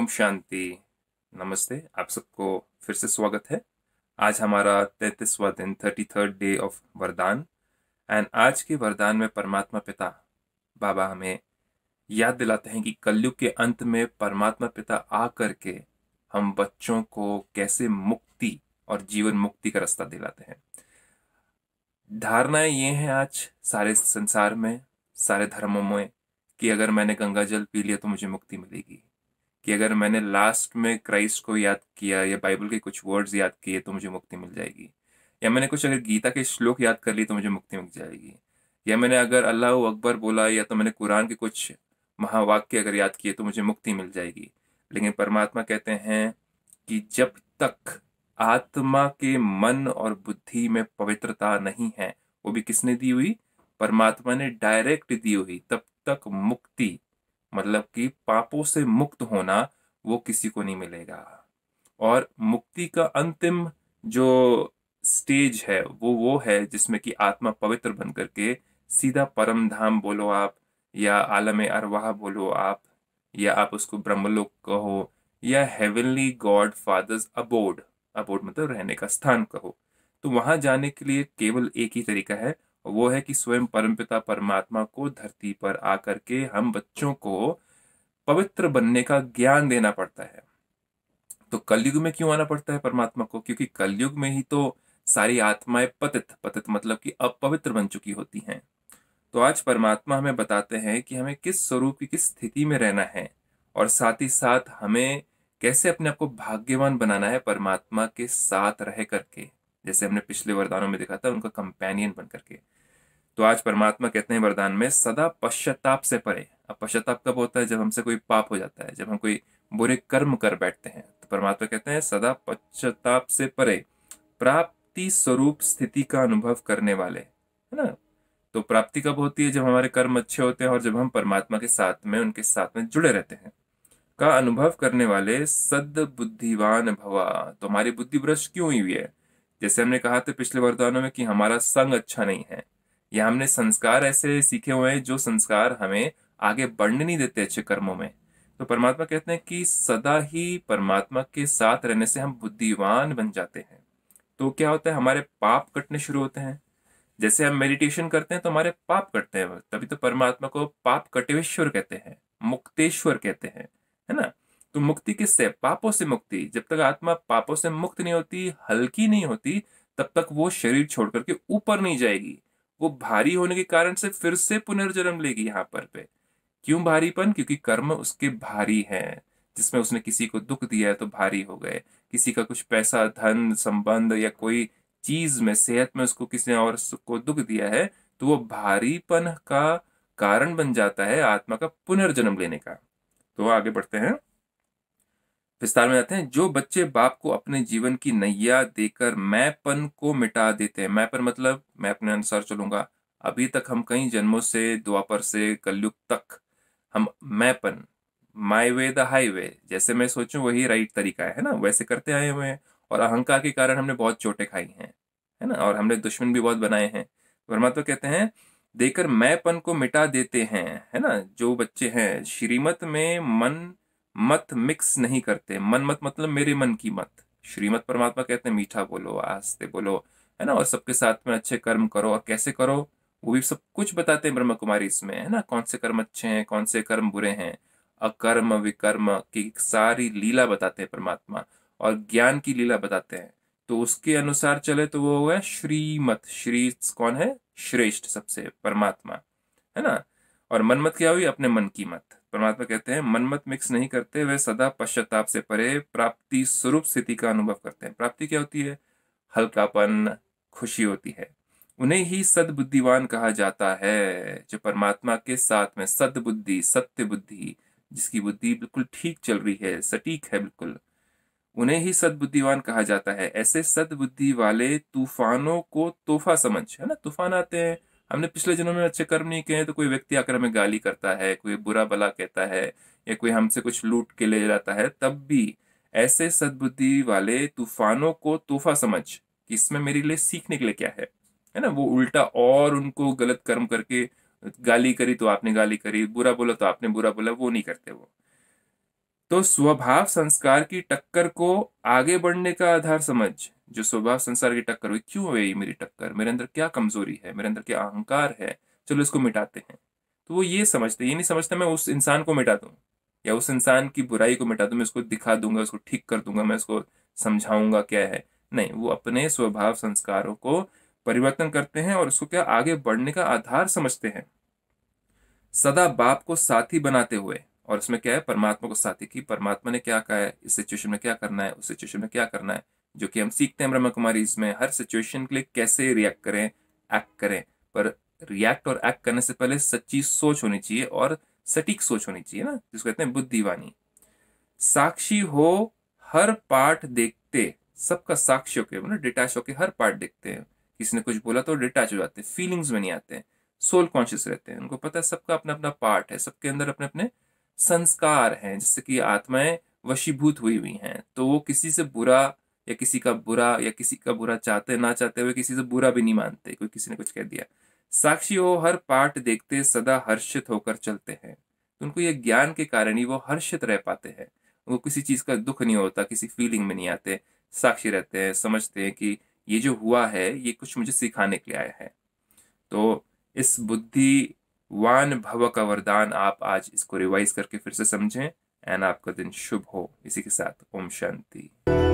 ओम शांति नमस्ते आप सबको फिर से स्वागत है आज हमारा तैतीसवा दिन thirty third day of Vardaan and आज के वरदान में परमात्मा पिता बाबा हमें याद दिलाते हैं कि कलयुग के अंत में परमात्मा पिता आ करके हम बच्चों को कैसे मुक्ति और जीवन मुक्ति का रास्ता दिलाते हैं धारणाएं ये हैं आज सारे संसार में सारे धर्मों में कि अगर मैंने गंगा जल पी लिया तो मुझे मुक्ति मिलेगी कि अगर मैंने लास्ट में क्राइस्ट को याद किया या बाइबल के कुछ वर्ड्स याद किए तो मुझे मुक्ति मिल जाएगी या मैंने कुछ अगर गीता के श्लोक याद कर लिए तो मुझे मुक्ति मिल जाएगी या मैंने अगर अल्लाह अकबर बोला या तो मैंने कुरान के कुछ महावाक्य अगर याद किए तो मुझे मुक्ति मिल जाएगी लेकिन परमात्मा कहते हैं कि जब तक आत्मा के मन और बुद्धि में पवित्रता नहीं है वो भी किसने दी हुई परमात्मा ने डायरेक्ट दी हुई तब तक मुक्ति मतलब कि पापों से मुक्त होना वो किसी को नहीं मिलेगा और मुक्ति का अंतिम जो स्टेज है वो वो है जिसमें कि आत्मा पवित्र बन करके सीधा परम धाम बोलो आप या आलम अरवाह बोलो आप या आप उसको ब्रह्मलोक कहो या heavenly God father's abode abode मतलब रहने का स्थान कहो तो वहां जाने के लिए केवल एक ही तरीका है वो है कि स्वयं परमपिता परमात्मा को धरती पर आकर के हम बच्चों को पवित्र बनने का ज्ञान देना पड़ता है तो कलयुग में क्यों आना पड़ता है परमात्मा को क्योंकि कलयुग में ही तो सारी आत्माएं पतित पतित मतलब कि अपवित्र बन चुकी होती हैं तो आज परमात्मा हमें बताते हैं कि हमें किस स्वरूप की किस स्थिति में रहना है और साथ ही साथ हमें कैसे अपने आप को भाग्यवान बनाना है परमात्मा के साथ रह करके जैसे हमने पिछले वरदानों में देखा था उनका कंपेनियन बन करके तो आज परमात्मा कहते हैं वरदान में सदा पश्चाताप से परे अब पश्चाताप कब होता है जब हमसे कोई पाप हो जाता है जब हम कोई बुरे कर्म कर बैठते हैं तो परमात्मा कहते हैं सदा पश्चाताप से परे प्राप्ति स्वरूप स्थिति का अनुभव करने वाले है ना तो प्राप्ति कब होती है जब हमारे कर्म अच्छे होते हैं और जब हम परमात्मा के साथ में उनके साथ में जुड़े रहते हैं का अनुभव करने वाले सद बुद्धिवान भवा तो हमारी बुद्धि भ्रष्ट क्यों हुई है जैसे हमने कहा था तो पिछले वर्तमानों में कि हमारा संग अच्छा नहीं है या हमने संस्कार ऐसे सीखे हुए हैं जो संस्कार हमें आगे बढ़ने नहीं देते अच्छे कर्मों में तो परमात्मा कहते हैं कि सदा ही परमात्मा के साथ रहने से हम बुद्धिवान बन जाते हैं तो क्या होता है हमारे पाप कटने शुरू होते हैं जैसे हम मेडिटेशन करते हैं तो हमारे पाप कटते हैं तभी तो परमात्मा को पाप कटेश्वर कहते हैं मुक्तेश्वर कहते हैं तो मुक्ति किससे पापों से मुक्ति जब तक आत्मा पापों से मुक्त नहीं होती हल्की नहीं होती तब तक वो शरीर छोड़ करके ऊपर नहीं जाएगी वो भारी होने के कारण से फिर से पुनर्जन्म लेगी यहाँ पर पे क्यों भारीपन क्योंकि कर्म उसके भारी है जिसमें उसने किसी को दुख दिया है तो भारी हो गए किसी का कुछ पैसा धन संबंध या कोई चीज में सेहत में उसको किसी और को दुख दिया है तो वो भारीपन का कारण बन जाता है आत्मा का पुनर्जन्म लेने का तो आगे बढ़ते हैं विस्तार में जाते हैं जो बच्चे बाप को अपने जीवन की नैया देकर मैपन को मिटा देते हैं मैपन मतलब मैं अपने अनुसार चलूंगा अभी तक हम कई जन्मों से द्वापर से कलयुग तक हम मैपन माई वे द हाई वे जैसे मैं सोचूं वही राइट तरीका है ना वैसे करते आए हुए हैं और अहंकार के कारण हमने बहुत चोटें खाई हैं है ना और हमने दुश्मन भी बहुत बनाए हैं वर्मा तो कहते हैं देकर मैपन को मिटा देते हैं है ना जो बच्चे हैं श्रीमत में मन मत मिक्स नहीं करते मन मत मतलब मेरे मन की मत श्रीमत परमात्मा कहते हैं मीठा बोलो आस्ते बोलो है ना और सबके साथ में अच्छे कर्म करो और कैसे करो वो भी सब कुछ बताते हैं ब्रह्म कुमारी इसमें है ना कौन से कर्म अच्छे हैं कौन से कर्म बुरे हैं अकर्म विकर्म की सारी लीला बताते हैं परमात्मा और ज्ञान की लीला बताते हैं तो उसके अनुसार चले तो वो है श्रीमत श्री कौन है श्रेष्ठ सबसे परमात्मा है ना और मनमत क्या हुई अपने मन की मत परमात्मा कहते हैं मनमत मिक्स नहीं करते वे सदा पश्चाताप से परे प्राप्ति स्वरूप स्थिति का अनुभव करते हैं प्राप्ति क्या होती है हल्कापन खुशी होती है उन्हें ही सदबुद्धिवान कहा जाता है जो परमात्मा के साथ में सदबुद्धि सत्य बुद्धि जिसकी बुद्धि बिल्कुल ठीक चल रही है सटीक है बिल्कुल उन्हें ही सदबुद्धिवान कहा जाता है ऐसे सदबुद्धि वाले तूफानों को तोहफा समझ है ना तूफान आते हैं हमने पिछले जन्म में अच्छे कर्म नहीं किए तो कोई व्यक्ति आकर हमें गाली करता है कोई बुरा भला कहता है या कोई हमसे कुछ लूट के ले जाता है तब भी ऐसे सदबुद्धि वाले तूफानों को तोहफा समझ कि इसमें मेरे लिए सीखने के लिए क्या है है ना वो उल्टा और उनको गलत कर्म करके गाली करी तो आपने गाली करी बुरा बोला तो आपने बुरा बोला वो नहीं करते वो तो स्वभाव संस्कार की टक्कर को आगे बढ़ने का आधार समझ जो स्वभाव संसार की टक्कर हुई क्यों हुई मेरी टक्कर मेरे अंदर क्या कमजोरी है मेरे अंदर क्या अहंकार है चलो इसको मिटाते हैं तो वो ये समझते ये नहीं समझते मैं उस इंसान को मिटा दूँ या उस इंसान की बुराई को मिटा दूँ मैं उसको दिखा दूंगा उसको ठीक कर दूंगा मैं उसको समझाऊंगा क्या है नहीं वो अपने स्वभाव संस्कारों को परिवर्तन करते हैं और उसको क्या आगे बढ़ने का आधार समझते हैं सदा बाप को साथी बनाते हुए और उसमें क्या है परमात्मा को साथी की परमात्मा ने क्या कहा है इस सिचुएशन में क्या करना है उस सिचुएशन में क्या करना है जो कि हम सीखते हैं ब्रह्मा कुमारी इसमें हर सिचुएशन के लिए कैसे रिएक्ट करें एक्ट करें पर रिएक्ट और एक्ट करने से पहले सच्ची सोच होनी चाहिए और सटीक सोच होनी चाहिए ना जिसको कहते हैं बुद्धिवानी साक्षी हो हर पार्ट देखते सबका साक्षी होके मतलब डिटैच होके हर पार्ट देखते हैं किसी ने कुछ बोला तो डिटैच हो जाते हैं फीलिंग्स में नहीं आते हैं सोल कॉन्शियस रहते हैं उनको पता है सबका अपना अपना पार्ट है सबके अंदर अपने अपने संस्कार हैं जिससे कि आत्माएं वशीभूत हुई हुई हैं तो वो किसी से बुरा या किसी का बुरा या किसी का बुरा चाहते ना चाहते हुए किसी से बुरा भी नहीं मानते कोई किसी ने कुछ कह दिया साक्षी वो हर पाठ देखते सदा हर्षित होकर चलते हैं तो उनको ये ज्ञान के कारण ही वो हर्षित रह पाते हैं वो किसी चीज़ का दुख नहीं होता किसी फीलिंग में नहीं आते साक्षी रहते हैं समझते हैं कि ये जो हुआ है ये कुछ मुझे सिखाने के लिए आया है तो इस बुद्धिवान भव का वरदान आप आज इसको रिवाइज करके फिर से समझें एंड आपका दिन शुभ हो इसी के साथ ओम शांति